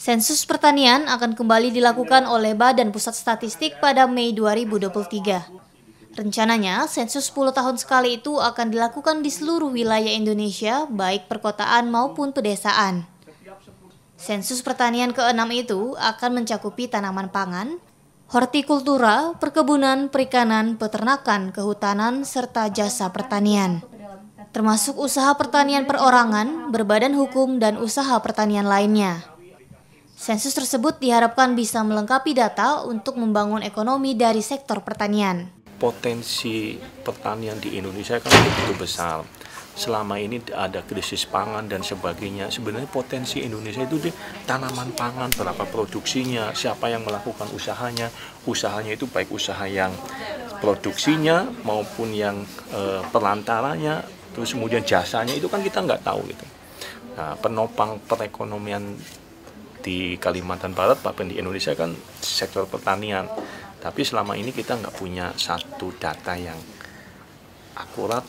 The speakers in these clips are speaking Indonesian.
Sensus pertanian akan kembali dilakukan oleh Badan Pusat Statistik pada Mei 2023. Rencananya, sensus 10 tahun sekali itu akan dilakukan di seluruh wilayah Indonesia, baik perkotaan maupun pedesaan. Sensus pertanian ke-6 itu akan mencakupi tanaman pangan, hortikultura, perkebunan, perikanan, peternakan, kehutanan, serta jasa pertanian termasuk usaha pertanian perorangan, berbadan hukum, dan usaha pertanian lainnya. Sensus tersebut diharapkan bisa melengkapi data untuk membangun ekonomi dari sektor pertanian. Potensi pertanian di Indonesia kan begitu besar. Selama ini ada krisis pangan dan sebagainya. Sebenarnya potensi Indonesia itu di tanaman pangan, berapa produksinya, siapa yang melakukan usahanya. Usahanya itu baik usaha yang produksinya maupun yang e, perantaranya, terus kemudian jasanya itu kan kita nggak tahu gitu. Nah, penopang perekonomian di Kalimantan Barat bahkan di Indonesia kan sektor pertanian tapi selama ini kita nggak punya satu data yang akurat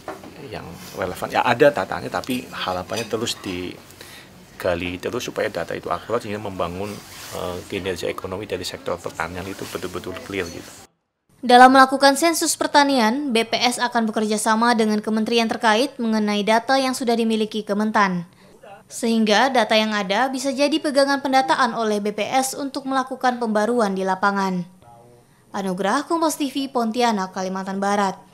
yang relevan ya ada datanya tapi harapannya terus digali terus supaya data itu akurat sehingga membangun uh, kinerja ekonomi dari sektor pertanian itu betul-betul clear gitu. Dalam melakukan sensus pertanian, BPS akan bekerja sama dengan kementerian terkait mengenai data yang sudah dimiliki Kementan. Sehingga data yang ada bisa jadi pegangan pendataan oleh BPS untuk melakukan pembaruan di lapangan. Anugerah Kompos TV Pontianak, Kalimantan Barat.